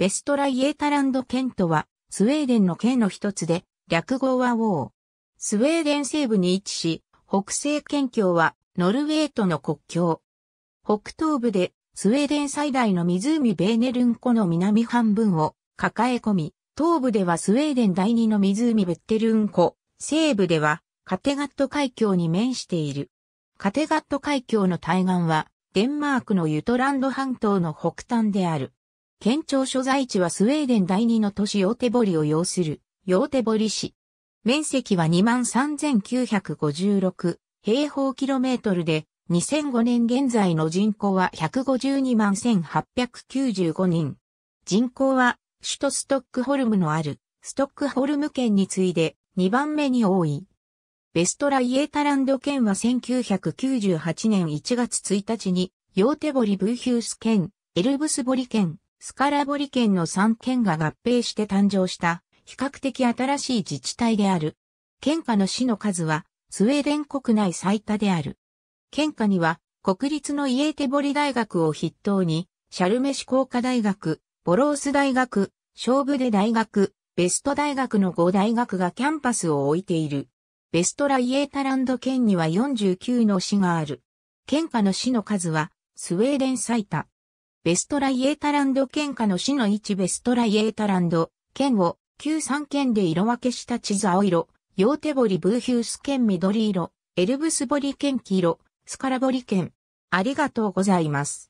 ベストライエータランド県とは、スウェーデンの県の一つで、略語はウォー。スウェーデン西部に位置し、北西県境は、ノルウェーとの国境。北東部で、スウェーデン最大の湖ベーネルン湖の南半分を抱え込み、東部ではスウェーデン第二の湖ベッテルン湖、西部では、カテガット海峡に面している。カテガット海峡の対岸は、デンマークのユトランド半島の北端である。県庁所在地はスウェーデン第二の都市ヨーテボリを要する、ヨーテボリ市。面積は23,956平方キロメートルで、2005年現在の人口は1,521,895人。人口は首都ストックホルムのあるストックホルム県に次いで2番目に多い。ベストライエータランド県は1998年1月1日にヨーテボリブーヒュース県、エルブスボリ県、スカラボリ県の3県が合併して誕生した比較的新しい自治体である。県下の市の数はスウェーデン国内最多である。県下には国立のイエーテボリ大学を筆頭にシャルメシ工科大学、ボロース大学、ショーブデ大学、ベスト大学の5大学がキャンパスを置いている。ベストライエータランド県には49の市がある。県下の市の数はスウェーデン最多。ベストライエータランド県下の市の位置ベストライエータランド県を旧3県で色分けした地図青色、ヨーテボリブーヒュース県緑色、エルブスボリ県黄色、スカラボリ県。ありがとうございます。